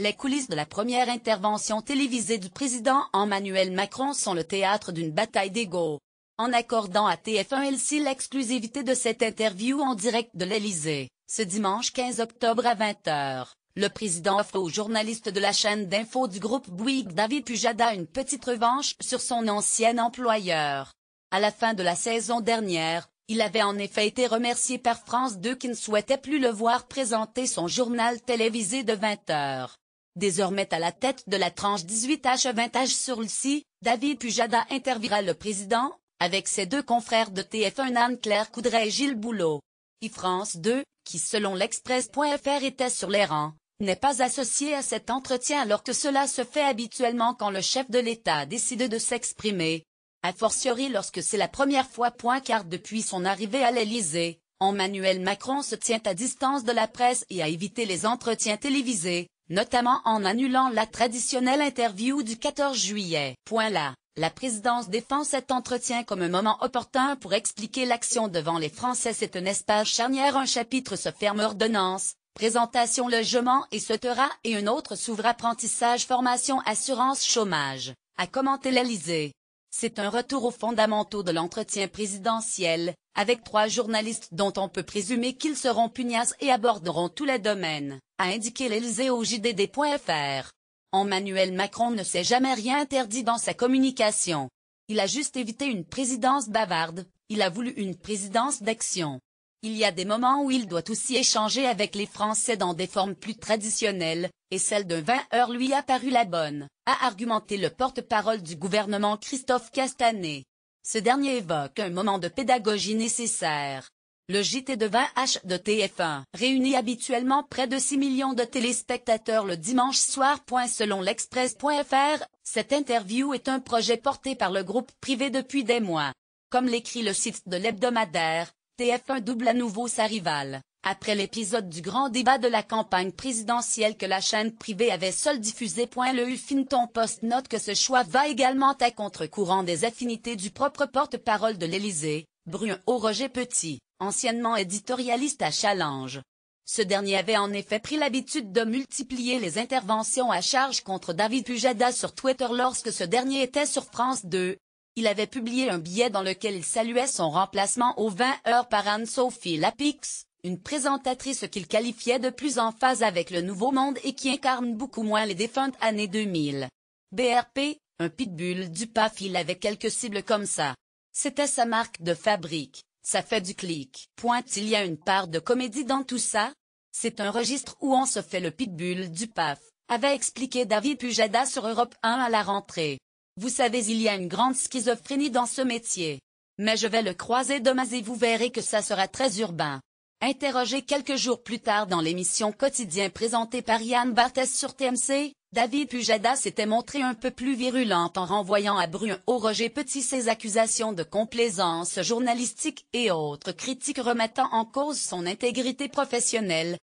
Les coulisses de la première intervention télévisée du président Emmanuel Macron sont le théâtre d'une bataille d'ego. En accordant à TF1-LC l'exclusivité de cette interview en direct de l'Élysée, ce dimanche 15 octobre à 20h, le président offre aux journalistes de la chaîne d'info du groupe Bouygues David Pujada une petite revanche sur son ancien employeur. À la fin de la saison dernière, il avait en effet été remercié par France 2 qui ne souhaitait plus le voir présenter son journal télévisé de 20 h Désormais à la tête de la tranche 18H20H sur le David Pujada intervira le président, avec ses deux confrères de TF1 Anne-Claire Coudray et Gilles Boulot. IFrance france 2, qui selon l'Express.fr était sur les rangs, n'est pas associé à cet entretien alors que cela se fait habituellement quand le chef de l'État décide de s'exprimer. A fortiori lorsque c'est la première fois point car depuis son arrivée à l'Elysée, Emmanuel Macron se tient à distance de la presse et a évité les entretiens télévisés, notamment en annulant la traditionnelle interview du 14 juillet. Point là, la présidence défend cet entretien comme un moment opportun pour expliquer l'action devant les Français. C'est un espace charnière, un chapitre se ferme ordonnance, présentation logement et sautera et un autre s'ouvre apprentissage formation assurance chômage, a commenté l'Elysée. C'est un retour aux fondamentaux de l'entretien présidentiel, avec trois journalistes dont on peut présumer qu'ils seront pugnaces et aborderont tous les domaines a indiqué l'Elysée au JDD.fr. Emmanuel Macron ne s'est jamais rien interdit dans sa communication. Il a juste évité une présidence bavarde, il a voulu une présidence d'action. Il y a des moments où il doit aussi échanger avec les Français dans des formes plus traditionnelles, et celle de 20 heures lui a paru la bonne, a argumenté le porte-parole du gouvernement Christophe Castanet. Ce dernier évoque un moment de pédagogie nécessaire. Le JT de 20H de TF1 réunit habituellement près de 6 millions de téléspectateurs le dimanche soir. Selon l'Express.fr, cette interview est un projet porté par le groupe privé depuis des mois. Comme l'écrit le site de l'hebdomadaire, TF1 double à nouveau sa rivale. Après l'épisode du grand débat de la campagne présidentielle que la chaîne privée avait seule diffusée, le Huffington Post note que ce choix va également à contre-courant des affinités du propre porte-parole de l'Élysée, au Roger Petit, anciennement éditorialiste à Challenge. Ce dernier avait en effet pris l'habitude de multiplier les interventions à charge contre David Pujada sur Twitter lorsque ce dernier était sur France 2. Il avait publié un billet dans lequel il saluait son remplacement aux 20 heures par Anne-Sophie Lapix, une présentatrice qu'il qualifiait de plus en phase avec le nouveau monde et qui incarne beaucoup moins les défuntes années 2000. BRP, un pitbull du pas il avait quelques cibles comme ça. C'était sa marque de fabrique, ça fait du clic. Point il y a une part de comédie dans tout ça. C'est un registre où on se fait le pitbull du paf, avait expliqué David Pujada sur Europe 1 à la rentrée. Vous savez il y a une grande schizophrénie dans ce métier. Mais je vais le croiser demain et vous verrez que ça sera très urbain. Interrogé quelques jours plus tard dans l'émission Quotidien présentée par Yann Barthès sur TMC, David Pujada s'était montré un peu plus virulent en renvoyant à Brun au Roger Petit ses accusations de complaisance journalistique et autres critiques remettant en cause son intégrité professionnelle,